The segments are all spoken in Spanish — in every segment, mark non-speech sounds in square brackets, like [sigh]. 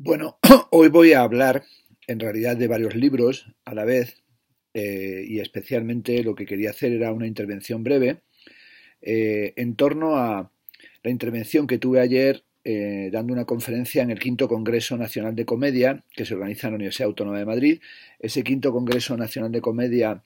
Bueno, [clears throat] hoy voy a hablar en realidad de varios libros a la vez eh, y especialmente lo que quería hacer era una intervención breve eh, en torno a la intervención que tuve ayer eh, dando una conferencia en el quinto Congreso Nacional de Comedia que se organiza en la Universidad Autónoma de Madrid. Ese quinto Congreso Nacional de Comedia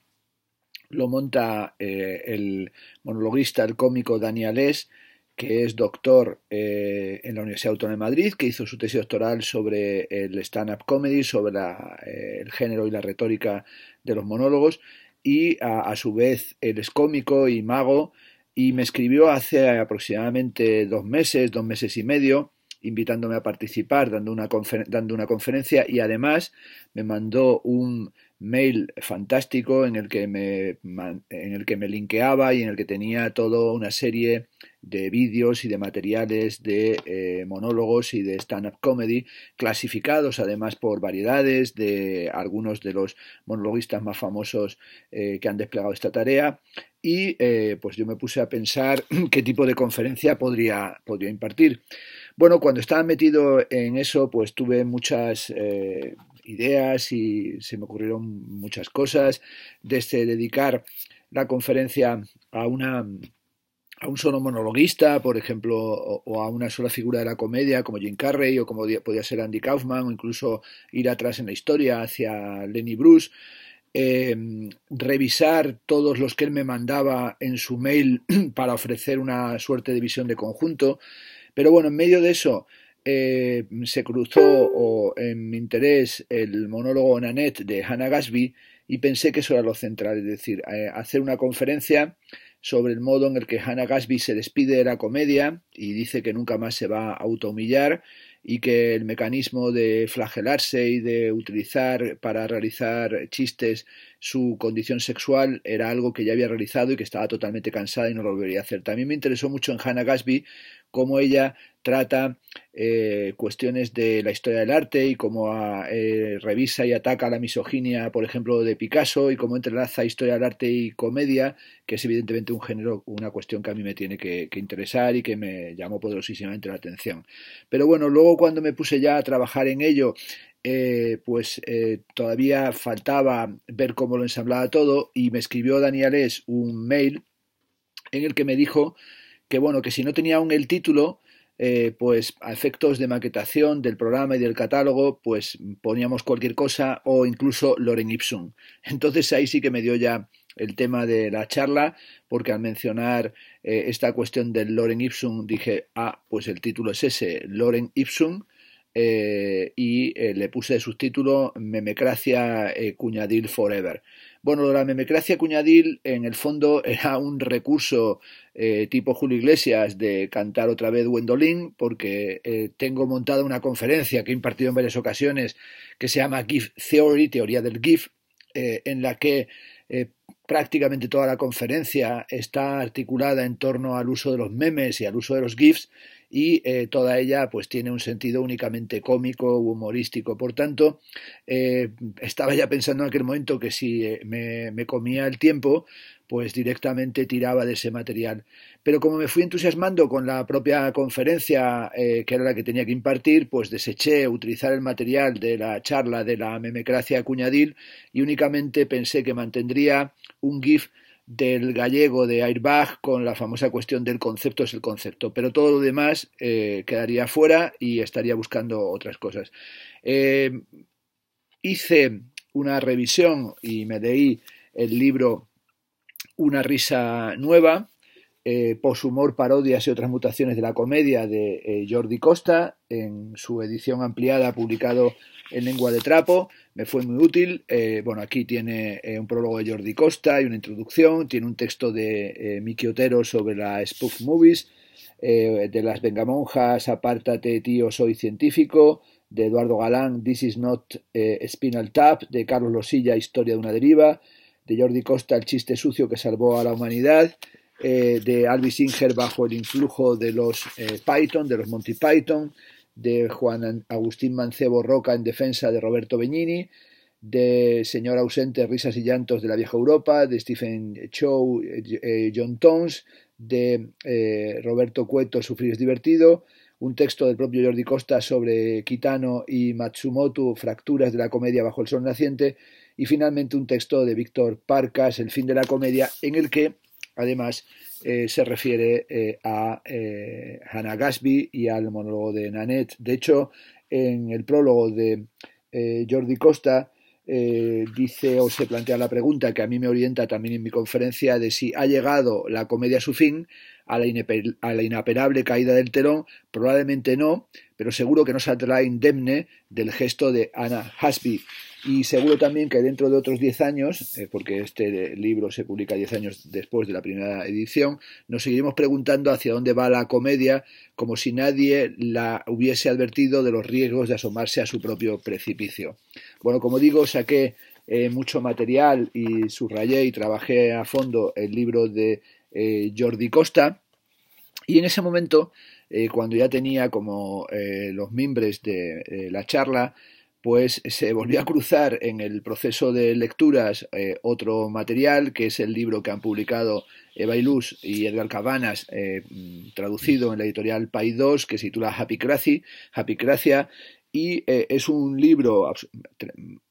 lo monta el monologuista, el cómico Daniel Es que es doctor eh, en la Universidad Autónoma de Madrid, que hizo su tesis doctoral sobre el stand-up comedy, sobre eh, el género y la retórica de los monólogos, y a, a, su vez él es cómico y mago, y me escribió hace aproximadamente dos meses, dos meses y medio, invitándome a participar, dando una, dando una conferencia y además me mandó un mail fantástico en el que me en el que me linkeaba y en el que tenía toda una serie de vídeos y de materiales de eh, monólogos y de stand-up comedy clasificados además por variedades de algunos de los monologuistas más famosos eh, que han desplegado esta tarea y eh, pues yo me puse a pensar [clears throat] qué tipo de conferencia podría impartir bueno, cuando estaba metido en eso, pues tuve muchas eh, ideas y se me ocurrieron muchas cosas, desde este, dedicar la conferencia a una a un solo monologuista, por ejemplo, o, a una sola figura de la comedia como Jim Carrey o como podía ser Andy Kaufman o incluso ir atrás en la historia hacia Lenny Bruce, em, revisar todos los que él me mandaba en su mail [clears throat] para ofrecer una suerte de visión de conjunto. Pero bueno, en medio de eso eh, se cruzó, en mi interés, el monólogo Nanette de Hannah Gasby y pensé que eso era lo central, es decir, eh, hacer una conferencia sobre el modo en el que Hannah gasby se despide de la comedia y dice que nunca más se va a autohumillar y que el mecanismo de flagelarse y de utilizar para realizar chistes su condición sexual era algo que ya había realizado y que estaba totalmente cansada y no lo volvería a hacer. También me interesó mucho en Hannah gasby cómo ella trata eh, cuestiones de la historia del arte y cómo ah, eh, revisa y ataca la misoginia, por ejemplo, de Picasso y cómo entrelaza historia del arte y comedia, que es evidentemente un género, una cuestión que a mí me tiene que, interesar y que me llamó poderosísimamente la atención. Pero bueno, luego cuando me puse ya a trabajar en ello, eh, pues todavía faltaba ver cómo lo ensamblaba todo y me escribió Daniel un mail en el que me dijo que bueno, que si no tenía aún el título, eh, pues a efectos de maquetación del programa y del catálogo, pues poníamos cualquier cosa o incluso Loren Ipsum. [laughs] Entonces ahí sí que me dio ya el tema de la charla, porque al mencionar eh, esta cuestión del Loren Ipsum dije, ah, pues el título es ese, Loren Ipsum, eh, y le puse de subtítulo Memecracia Cuñadil Forever. Bueno, la memecracia cuñadil en el fondo [laughs] era un recurso eh, tipo Julio Iglesias de cantar otra vez Wendolin, porque eh, tengo montada una conferencia que he impartido en varias ocasiones que se llama GIF Theory, teoría del GIF, eh, en la que prácticamente toda la conferencia está articulada en torno al uso de los memes y al uso de los GIFs y eh, toda ella pues tiene un sentido únicamente cómico humorístico. Por tanto, eh, estaba ya pensando en aquel momento que si eh, me, comía el tiempo, pues directamente tiraba de ese material. Pero como me fui entusiasmando con la propia conferencia, que era la que tenía que impartir, pues deseché utilizar el material de la charla de la memecracia cuñadil y únicamente pensé que mantendría un GIF del gallego de Airbag con la famosa cuestión del concepto es el concepto, pero todo lo demás eh, quedaría fuera y estaría buscando otras cosas. Eh, hice una revisión y me leí el libro Una risa nueva eh, poshumor, parodias y otras mutaciones de la comedia de eh, Jordi Costa, en su edición ampliada publicado en lengua de trapo, me fue muy útil. Eh, bueno, aquí tiene eh, un prólogo de Jordi Costa y una introducción, tiene un texto de Miki Otero sobre las Spook movies, de las Vengamonjas, Apártate, tío, soy científico, de Eduardo Galán, This is not Spinal Tap, de Carlos Losilla, Historia de una deriva, de Jordi Costa, El chiste sucio que salvó a la humanidad, eh, de Alvis Singer bajo el influjo de los eh, Python, de los Monty Python, de Juan Agustín Mancebo Roca en defensa de Roberto Benigni, de Señor ausente, risas y llantos de la vieja Europa, de Stephen Chow, eh, John Tones, de Roberto Cueto, Sufrir es divertido, un texto del propio Jordi Costa sobre Kitano y Matsumoto, Fracturas de la comedia bajo el sol naciente, y finalmente un texto de Víctor Parcas, El fin de la comedia, en el que Además, eh, se refiere eh, a eh, Hannah Gatsby y al monólogo de Nanette. De hecho, en el prólogo de Jordi Costa dice o se plantea la pregunta que a mí me orienta también en mi conferencia de si ha llegado la comedia a su fin, a la, inaperable caída del telón? Probablemente no, pero seguro que no saldrá indemne del gesto de Anna Hasby. Y seguro también que dentro de otros diez años, eh, porque este libro se publica diez años después de la primera edición, nos seguiremos preguntando hacia dónde va la comedia, como si nadie la hubiese advertido de los riesgos de asomarse a su propio precipicio. Bueno, como digo, saqué eh, mucho material y subrayé y trabajé a fondo el libro de eh, Jordi Costa. Y en ese momento, eh, cuando ya tenía como eh, los mimbres de la charla, pues se volvió a cruzar en el proceso de lecturas otro material, que es el libro que han publicado Eva Ilús y Edgar Cabanas, traducido en la editorial pay 2, que se titula Happy Happy y es un libro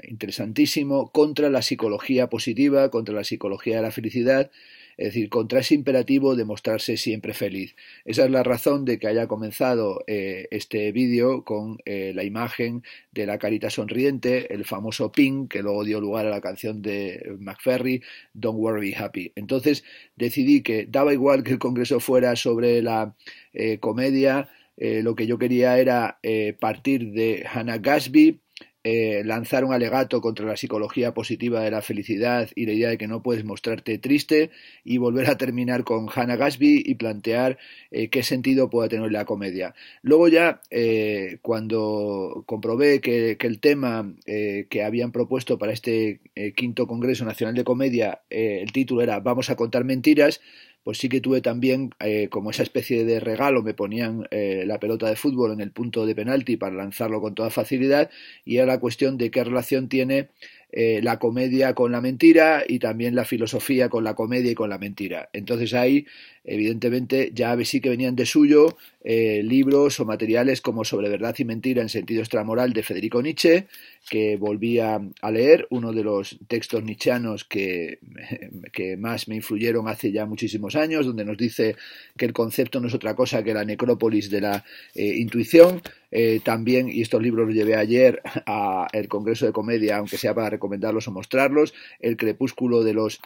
interesantísimo contra la psicología positiva, contra la psicología de la felicidad, es decir, contra ese imperativo de mostrarse siempre feliz. Esa es la razón de que haya comenzado eh, este vídeo con eh, la imagen de la carita sonriente, el famoso ping que luego dio lugar a la canción de McFerry, Don't Worry Be Happy. Entonces decidí que daba igual que el Congreso fuera sobre la eh, comedia, lo que yo quería era partir de Hannah Gatsby, eh, lanzar un alegato contra la psicología positiva de la felicidad y la idea de que no puedes mostrarte triste y volver a terminar con Hannah Gatsby y plantear eh, qué sentido pueda tener la comedia. Luego ya, eh, cuando comprobé que, que el tema que habían propuesto para este quinto Congreso Nacional de Comedia, el título era Vamos a contar mentiras, pues sí que tuve también eh, como esa especie de regalo, me ponían eh, la pelota de fútbol en el punto de penalti para lanzarlo con toda facilidad y era la cuestión de qué relación tiene eh, la comedia con la mentira y también la filosofía con la comedia y con la mentira. Entonces ahí, evidentemente, ya sí que venían de suyo eh, libros o materiales como Sobre verdad y mentira en sentido extramoral de Federico Nietzsche, que volví a, leer, uno de los textos nietzscheanos que, [laughs] que, más me influyeron hace ya muchísimos años, donde nos dice que el concepto no es otra cosa que la necrópolis de la eh, intuición. Eh, también, y estos libros los llevé ayer al Congreso de Comedia, aunque sea para recomendarlos o mostrarlos, El crepúsculo de los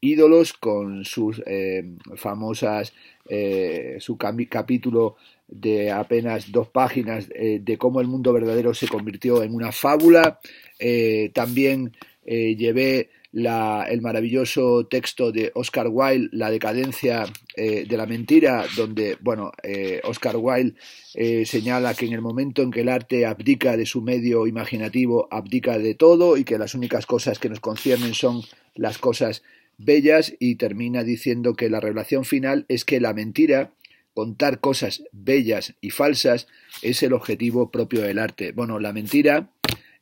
ídolos con sus famosas, su capítulo de apenas dos páginas eh, de cómo el mundo verdadero se convirtió en una fábula. Eh, también eh, llevé el maravilloso texto de Oscar Wilde, La decadencia de la mentira, donde, bueno, Oscar Wilde señala que en el momento en que el arte abdica de su medio imaginativo, abdica de todo y que las únicas cosas que nos conciernen son las cosas bellas y termina diciendo que la revelación final es que la mentira contar cosas bellas y falsas es el objetivo propio del arte. Bueno, la mentira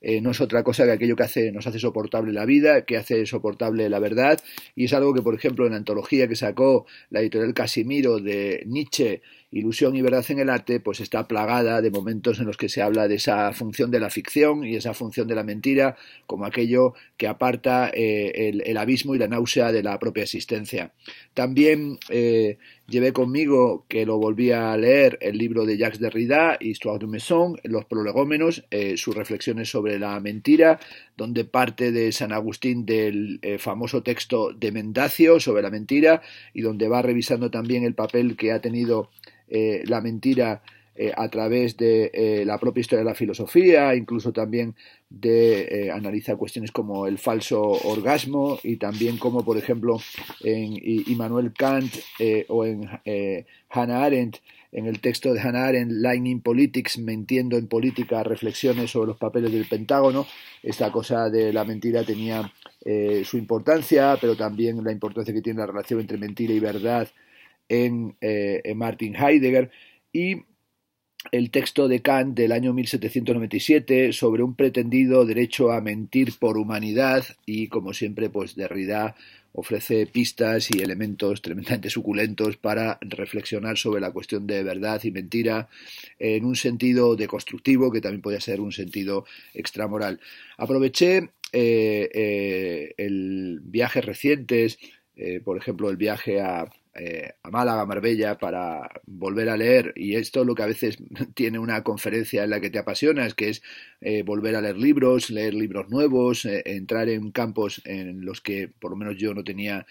eh, no es otra cosa que aquello que hace, nos hace soportable la vida, que hace soportable la verdad, y es algo que, por ejemplo, en la antología que sacó la editorial Casimiro de Nietzsche, Ilusión y verdad en el arte pues está plagada de momentos en los que se habla de esa función de la ficción y esa función de la mentira como aquello que aparta eh, el, abismo y la náusea de la propia existencia. También eh, llevé conmigo, que lo volví a leer, el libro de Jacques Derrida, Histoire du Maison, Los prolegómenos, eh, sus reflexiones sobre la mentira, donde parte de San Agustín del famoso texto de Mendacio sobre la mentira y donde va revisando también el papel que ha tenido eh, la mentira eh, a través de eh, la propia historia de la filosofía, incluso también de analiza cuestiones como el falso orgasmo y también como, por ejemplo, en Immanuel Kant o en Hannah Arendt, en el texto de Hannah Arendt, Lying in Politics, Mentiendo en Política, reflexiones sobre los papeles del Pentágono, esta cosa de la mentira tenía su importancia, pero también la importancia que tiene la relación entre mentira y verdad eh, en, Martin Heidegger y el texto de Kant del año 1797 sobre un pretendido derecho a mentir por humanidad y como siempre pues Derrida ofrece pistas y elementos tremendamente suculentos para reflexionar sobre la cuestión de verdad y mentira en un sentido deconstructivo que también podía ser un sentido extramoral. Aproveché eh, eh, el viaje recientes, por ejemplo el viaje a eh, a Málaga, Marbella, para volver a leer, y esto lo que a veces [laughs] tiene una conferencia en la que te apasionas, que es eh, volver a leer libros, leer libros nuevos, eh, entrar en campos en los que por lo menos yo no tenía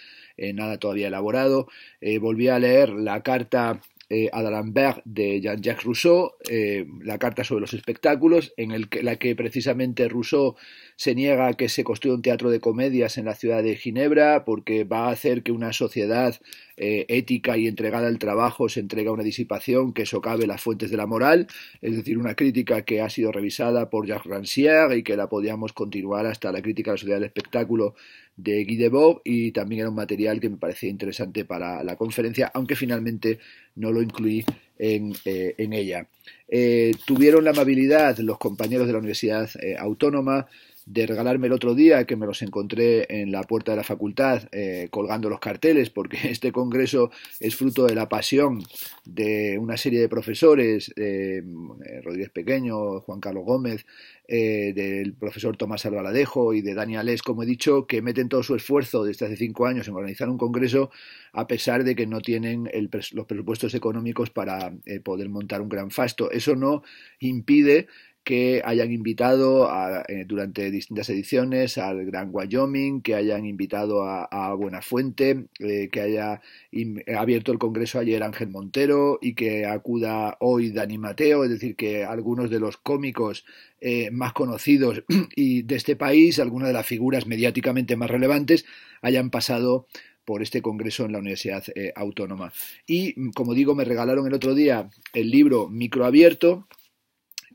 nada todavía elaborado. volví a leer la carta eh, Adalambert de Jean-Jacques Rousseau, eh, la carta sobre los espectáculos, en la que precisamente Rousseau se niega a que se construya un teatro de comedias en la ciudad de Ginebra porque va a hacer que una sociedad eh, ética y entregada al trabajo se entregue a una disipación que socave las fuentes de la moral, es decir, una crítica que ha sido revisada por Jacques Rancière y que la podíamos continuar hasta la crítica de la sociedad del espectáculo de Guy y también era un material que me parecía interesante para la conferencia, aunque finalmente no lo incluí en, eh, ella. Eh, tuvieron la amabilidad los compañeros de la Universidad eh, Autónoma de regalarme el otro día, que me los encontré en la puerta de la facultad eh, colgando los carteles, porque [laughs] este congreso es fruto de la pasión de una serie de profesores, eh, eh, Rodríguez Pequeño, Juan Carlos Gómez, del profesor Tomás Albaladejo y de Daniel Es como he dicho, que meten todo su esfuerzo desde hace cinco años en organizar un congreso, a pesar de que no tienen los presupuestos económicos para poder montar un gran fasto. Eso no impide que hayan invitado eh, durante distintas ediciones al Gran Wyoming, que hayan invitado a, Buenafuente, eh, que haya abierto el Congreso ayer Ángel Montero y que acuda hoy Dani Mateo, es decir, que algunos de los cómicos eh, más conocidos [clears throat] y de este país, algunas de las figuras mediáticamente más relevantes, hayan pasado por este congreso en la Universidad Autónoma. Y, como digo, me regalaron el otro día el libro Microabierto,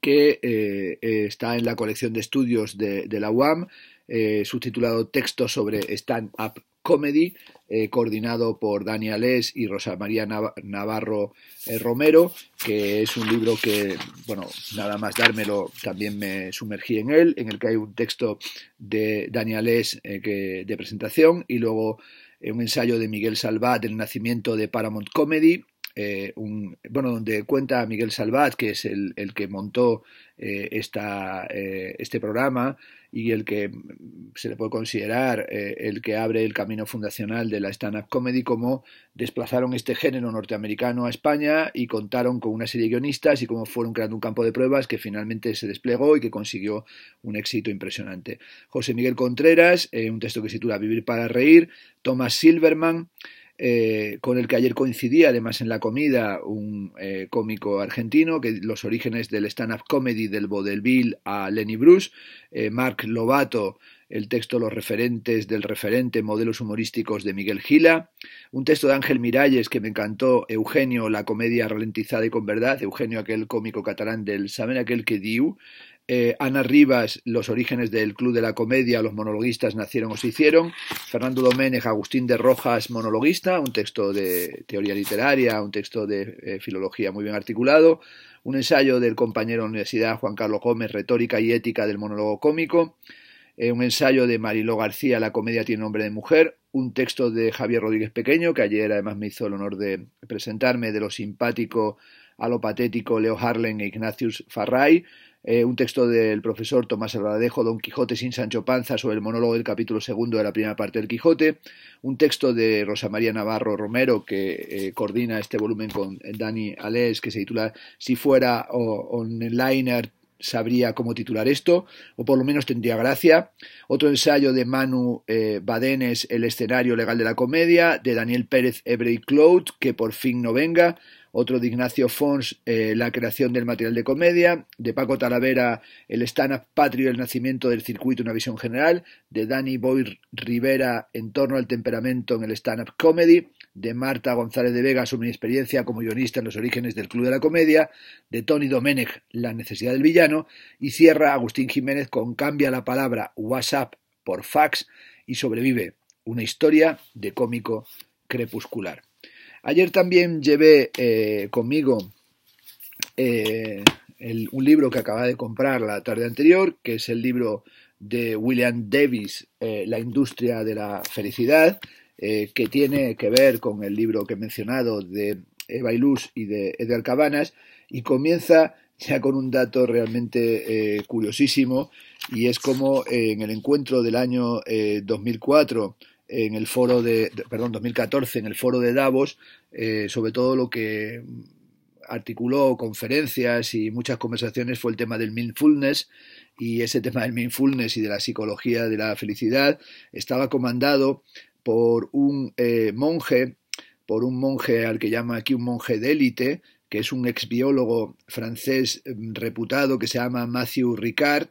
que eh, está en la colección de estudios de, la UAM, eh, subtitulado Texto sobre Stand-Up Comedy, eh, coordinado por Daniel Alés y Rosa María Navarro Romero, que es un libro que, bueno, nada más dármelo, también me sumergí en él, en el que hay un texto de Daniel Alés de presentación y luego un ensayo de Miguel Salvat, del nacimiento de Paramount Comedy, eh, un, bueno, donde cuenta Miguel Salvat, que es el, que montó eh, eh, este programa y el que se le puede considerar el que abre el camino fundacional de la stand-up comedy, como desplazaron este género norteamericano a España y contaron con una serie de guionistas y cómo fueron creando un campo de pruebas que finalmente se desplegó y que consiguió un éxito impresionante. José Miguel Contreras, un texto que se titula Vivir para Reír, Thomas Silverman, eh, con el que ayer coincidía además en la comida un eh, cómico argentino, que los orígenes del stand-up comedy del vaudeville a Lenny Bruce, Marc eh, Mark Lobato, el texto Los referentes del referente, modelos humorísticos de Miguel Gila, un texto de Ángel Miralles que me encantó, Eugenio, la comedia ralentizada y con verdad, Eugenio aquel cómico catalán del Saben aquel que diu, eh, Ana Rivas, los orígenes del Club de la Comedia, los monologuistas nacieron o se hicieron. Fernando Doménez, Agustín de Rojas, monologuista, un texto de teoría literaria, un texto de eh, filología muy bien articulado. Un ensayo del compañero de universidad Juan Carlos Gómez, Retórica y Ética del Monólogo Cómico. Eh, un ensayo de Mariló García, La Comedia tiene nombre de mujer. Un texto de Javier Rodríguez Pequeño, que ayer además me hizo el honor de presentarme, de lo simpático a lo patético Leo Harlen e Ignatius Farray eh, un texto del profesor Tomás Alvaradejo, Don Quijote sin Sancho Panza, sobre el monólogo del capítulo segundo de la primera parte del Quijote, un texto de Rosa María Navarro Romero, que eh, coordina este volumen con eh, Dani Alés, que se titula Si fuera o, liner sabría cómo titular esto, o por lo menos tendría gracia. Otro ensayo de Manu Badenes, El escenario legal de la comedia, de Daniel Pérez Ebrey Cloud, que por fin no venga otro de Ignacio Fons, eh, la creación del material de comedia, de Paco Talavera, el stand-up patrio, el nacimiento del circuito, una visión general, de Danny Boy Rivera, en torno al temperamento en el stand-up comedy, de Marta González de Vega, su mini experiencia como guionista en los orígenes del Club de la Comedia, de Tony Domenech, La necesidad del villano, y cierra Agustín Jiménez con Cambia la palabra WhatsApp por fax y sobrevive una historia de cómico crepuscular. Ayer también llevé eh, conmigo eh, un libro que acababa de comprar la tarde anterior, que es el libro de William Davis, eh, La industria de la felicidad, que tiene que ver con el libro que he mencionado de Eva Ilus y de Edgar Cabanas, y comienza ya con un dato realmente curiosísimo, y es como en el encuentro del año 2004 en el foro de, perdón, 2014, en el foro de Davos, eh, sobre todo lo que articuló conferencias y muchas conversaciones fue el tema del mindfulness y ese tema del mindfulness y de la psicología de la felicidad estaba comandado por un eh, monje, por un monje al que llama aquí un monje de élite, que es un exbiólogo francés mm, reputado que se llama Matthew Ricard,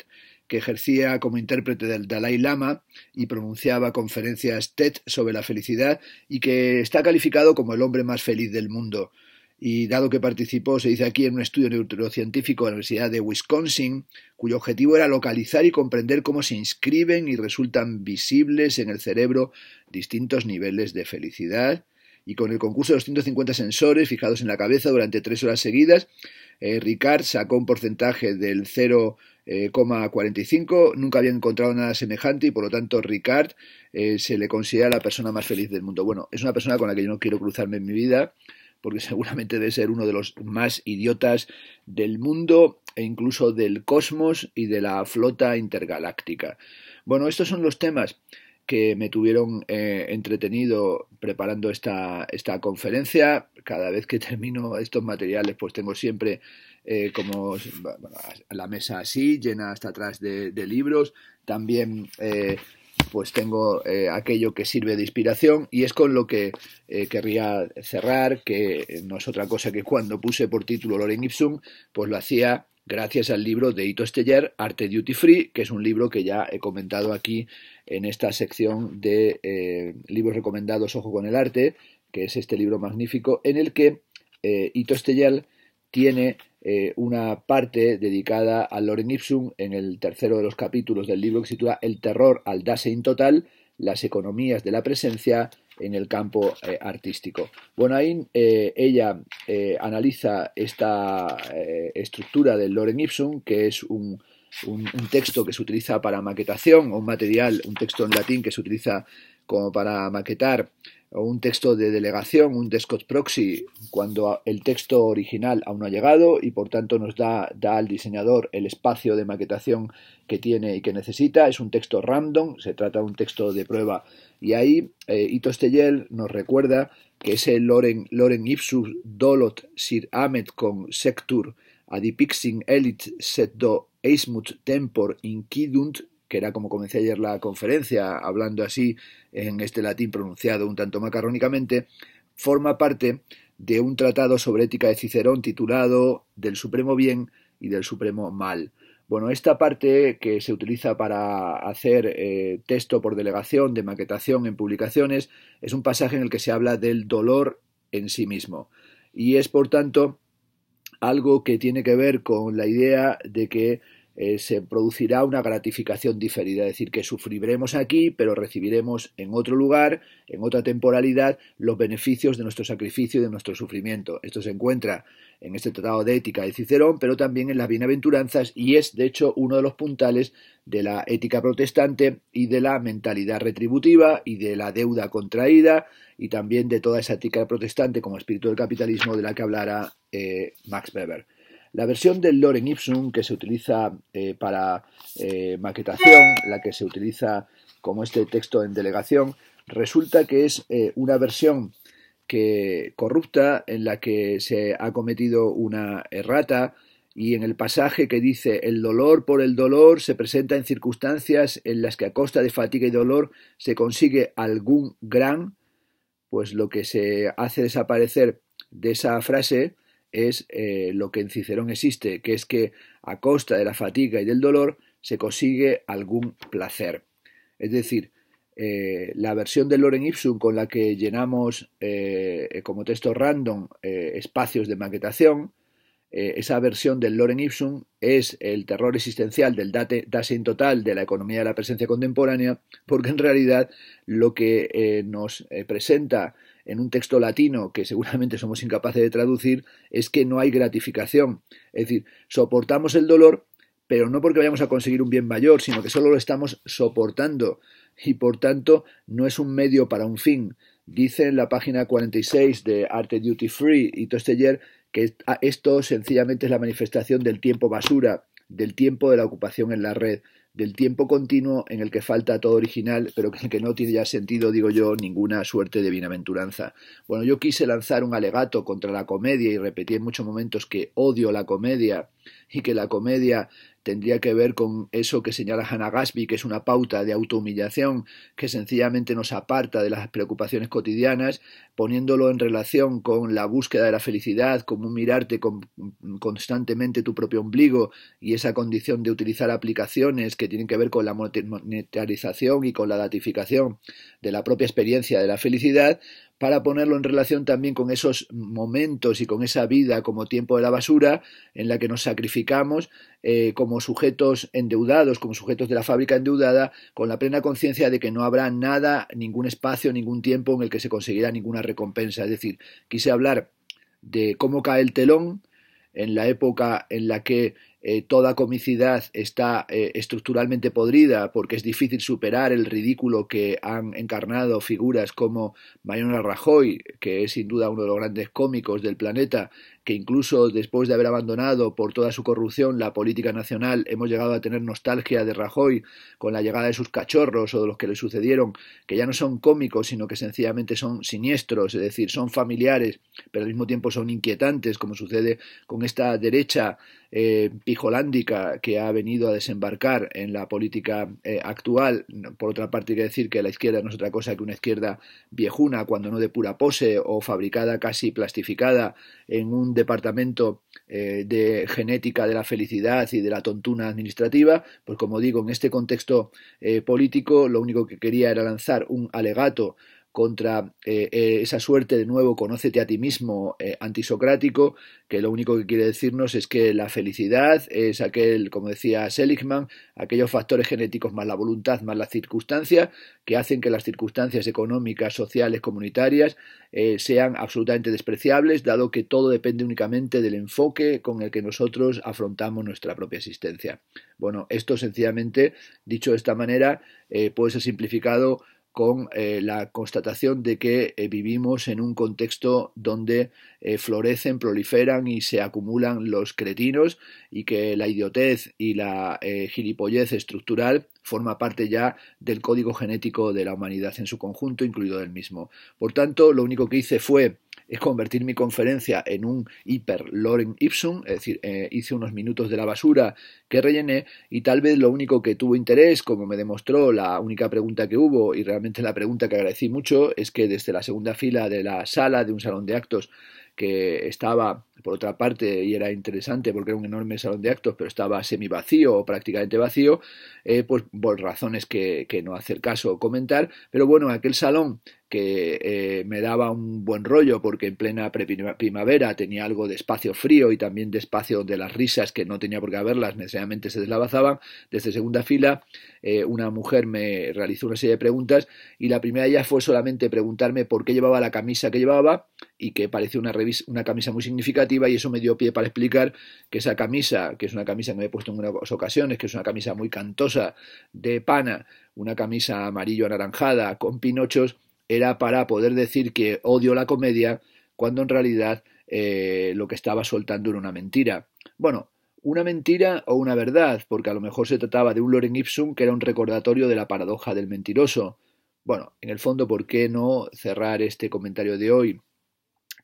que ejercía como intérprete del Dalai Lama y pronunciaba conferencias TED sobre la felicidad y que está calificado como el hombre más feliz del mundo. Y dado que participó, se dice aquí, en un estudio neurocientífico de la Universidad de Wisconsin, cuyo objetivo era localizar y comprender cómo se inscriben y resultan visibles en el cerebro distintos niveles de felicidad, y con el concurso de los 250 sensores fijados en la cabeza durante tres horas seguidas, eh, Ricard sacó un porcentaje del cero eh, ...coma 45. Nunca había encontrado nada semejante y por lo tanto Ricard eh, se le considera la persona más feliz del mundo. Bueno, es una persona con la que yo no quiero cruzarme en mi vida porque [laughs] seguramente debe ser uno de los más idiotas del mundo e incluso del cosmos y de la flota intergaláctica. Bueno, estos son los temas que me tuvieron eh, entretenido preparando esta, esta conferencia. Cada vez que termino estos materiales, pues tengo siempre eh, como la mesa así, llena hasta atrás de, libros. También eh, pues tengo aquello que sirve de inspiración y es con lo que querría cerrar, que no es otra cosa que cuando puse por título Loren Ipsum, pues lo hacía gracias al libro de Ito Esteller, Arte Duty Free, que es un libro que ya he comentado aquí en esta sección de eh, libros recomendados Ojo con el Arte, que es este libro magnífico, en el que eh, Ito Esteller tiene eh, una parte dedicada a Loren Ipsum en el tercero de los capítulos del libro que se titula El terror al Dasein total, las economías de la presencia, en el campo eh, artístico. Bonain, eh, ella eh, analiza esta estructura del Loren Ipsum, que es un, texto que se utiliza para maquetación, un material, un texto en latín que se utiliza como para maquetar, o un texto de delegación, un descot proxy, cuando el texto original aún no ha llegado y por tanto nos da, da al diseñador el espacio de maquetación que tiene y que necesita. Es un texto random, se trata de un texto de prueba y ahí eh, nos recuerda que ese Loren, Ipsus Dolot Sir Amet con Sectur Adipixing Elit do Eismut Tempor Inquidunt que era como comencé ayer la conferencia, hablando así en este latín pronunciado un tanto macarrónicamente, forma parte de un tratado sobre ética de Cicerón titulado Del Supremo Bien y del Supremo Mal. Bueno, esta parte que se utiliza para hacer eh, texto por delegación, de maquetación en publicaciones, es un pasaje en el que se habla del dolor en sí mismo. Y es, por tanto, algo que tiene que ver con la idea de que eh, se producirá una gratificación diferida, es decir, que sufriremos aquí, pero recibiremos en otro lugar, en otra temporalidad, los beneficios de nuestro sacrificio y de nuestro sufrimiento. Esto se encuentra en este tratado de ética de Cicerón, pero también en las bienaventuranzas y es, de hecho, uno de los puntales de la ética protestante y de la mentalidad retributiva y de la deuda contraída y también de toda esa ética protestante como espíritu del capitalismo de la que hablará eh, Max Weber. La versión del Loren Ipsum que se utiliza eh, para eh, maquetación, la que se utiliza como este texto en delegación, resulta que es eh, una versión que corrupta en la que se ha cometido una errata y en el pasaje que dice el dolor por el dolor se presenta en circunstancias en las que a costa de fatiga y dolor se consigue algún gran, pues lo que se hace desaparecer de esa frase es eh, lo que en Cicerón existe, que es que a costa de la fatiga y del dolor se consigue algún placer. Es decir, eh, la versión de Loren Ipsum con la que llenamos eh, como texto random espacios de maquetación, esa versión del Loren Ipsum es el terror existencial del Dasein total de la economía de la presencia contemporánea, porque en realidad lo que nos presenta en un texto latino que seguramente somos incapaces de traducir es que no hay gratificación. Es decir, soportamos el dolor, pero no porque vayamos a conseguir un bien mayor, sino que solo lo estamos soportando y por tanto no es un medio para un fin. Dice en la página 46 de Arte Duty Free y Tosteller que ah, esto sencillamente es la manifestación del tiempo basura, del tiempo de la ocupación en la red, del tiempo continuo en el que falta todo original, pero en el que no tiene sentido, digo yo, ninguna suerte de bienaventuranza. Bueno, yo quise lanzar un alegato contra la comedia y repetí en muchos momentos que odio la comedia y que la comedia tendría que ver con eso que señala Hannah Gatsby, que es una pauta de autohumillación que sencillamente nos aparta de las preocupaciones cotidianas, poniéndolo en relación con la búsqueda de la felicidad, como mirarte constantemente tu propio ombligo y esa condición de utilizar aplicaciones que tienen que ver con la monetarización y con la datificación de la propia experiencia de la felicidad, para ponerlo en relación también con esos momentos y con esa vida como tiempo de la basura en la que nos sacrificamos eh, como sujetos endeudados, como sujetos de la fábrica endeudada, con la plena conciencia de que no habrá nada, ningún espacio, ningún tiempo en el que se conseguirá ninguna recompensa. Es decir, quise hablar de cómo cae el telón en la época en la que eh, toda comicidad está eh, estructuralmente podrida porque es difícil superar el ridículo que han encarnado figuras como Mariano Rajoy, que es sin duda uno de los grandes cómicos del planeta, que incluso después de haber abandonado por toda su corrupción la política nacional, hemos llegado a tener nostalgia de Rajoy con la llegada de sus cachorros o de los que le sucedieron, que ya no son cómicos, sino que sencillamente son siniestros, es decir, son familiares, pero al mismo tiempo son inquietantes, como sucede con esta derecha eh, pijolándica que ha venido a desembarcar en la política eh, actual. Por otra parte, hay que decir que la izquierda no es otra cosa que una izquierda viejuna, cuando no de pura pose o fabricada casi plastificada en un departamento eh, de genética de la felicidad y de la tontuna administrativa, pues como digo, en este contexto político lo único que quería era lanzar un alegato contra eh, eh, esa suerte de nuevo, conócete a ti mismo eh, antisocrático, que lo único que quiere decirnos es que la felicidad es aquel, como decía Seligman, aquellos factores genéticos más la voluntad, más la circunstancia que hacen que las circunstancias económicas, sociales, comunitarias sean absolutamente despreciables, dado que todo depende únicamente del enfoque con el que nosotros afrontamos nuestra propia existencia. Bueno, esto sencillamente, dicho de esta manera, puede ser simplificado con eh, la constatación de que eh, vivimos en un contexto donde eh, florecen, proliferan y se acumulan los cretinos y que la idiotez y la gilipollez estructural forma parte ya del código genético de la humanidad en su conjunto, incluido el mismo. Por tanto, lo único que hice fue es convertir mi conferencia en un hiper Loren ipsum, es decir, eh, hice unos minutos de la basura que rellené y tal vez lo único que tuvo interés, como me demostró la única pregunta que hubo y realmente la pregunta que agradecí mucho, es que desde la segunda fila de la sala de un salón de actos que estaba por otra parte, y era interesante porque era un enorme salón de actos, pero estaba semi vacío o prácticamente vacío, eh, pues por razones que, no hacer caso o comentar. Pero bueno, aquel salón que eh, me daba un buen rollo porque en plena primavera tenía algo de espacio frío y también de espacio de las risas que no tenía por qué haberlas, necesariamente se deslavazaban. Desde segunda fila, eh, una mujer me realizó una serie de preguntas y la primera de ellas fue solamente preguntarme por qué llevaba la camisa que llevaba y que parecía una, una camisa muy significativa y eso me dio pie para explicar que esa camisa, que es una camisa que me he puesto en unas ocasiones, que es una camisa muy cantosa de pana, una camisa amarillo anaranjada con pinochos, era para poder decir que odio la comedia cuando en realidad eh, lo que estaba soltando era una mentira. Bueno, una mentira o una verdad, porque a lo mejor se trataba de un Loren Ipsum que era un recordatorio de la paradoja del mentiroso. Bueno, en el fondo, ¿por qué no cerrar este comentario de hoy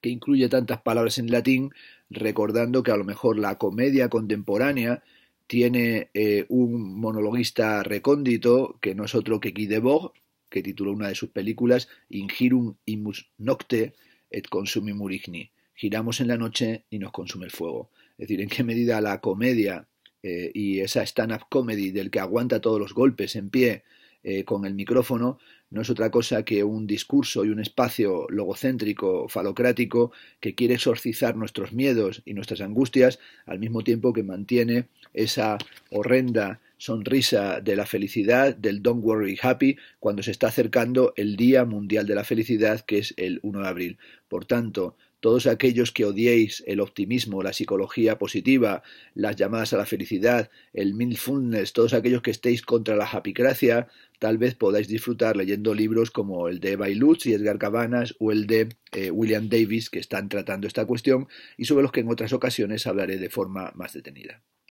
que incluye tantas palabras en latín, recordando que a lo mejor la comedia contemporánea tiene eh, un monologuista recóndito, que no es otro que Guy Debord, que tituló una de sus películas Ingirum imus nocte et consumimur igni. Giramos en la noche y nos consume el fuego. Es decir, en qué medida la comedia eh, y esa stand-up comedy del que aguanta todos los golpes en pie eh, con el micrófono no es otra cosa que un discurso y un espacio logocéntrico, falocrático, que quiere exorcizar nuestros miedos y nuestras angustias, al mismo tiempo que mantiene esa horrenda sonrisa de la felicidad, del Don't Worry Happy, cuando se está acercando el Día Mundial de la Felicidad, que es el 1 de abril. Por tanto, todos aquellos que odiéis el optimismo, la psicología positiva, las llamadas a la felicidad, el mindfulness, todos aquellos que estéis contra la japicracia, tal vez podáis disfrutar leyendo libros como el de Bailuz y Edgar Cabanas o el de eh, William Davis que están tratando esta cuestión y sobre los que en otras ocasiones hablaré de forma más detenida.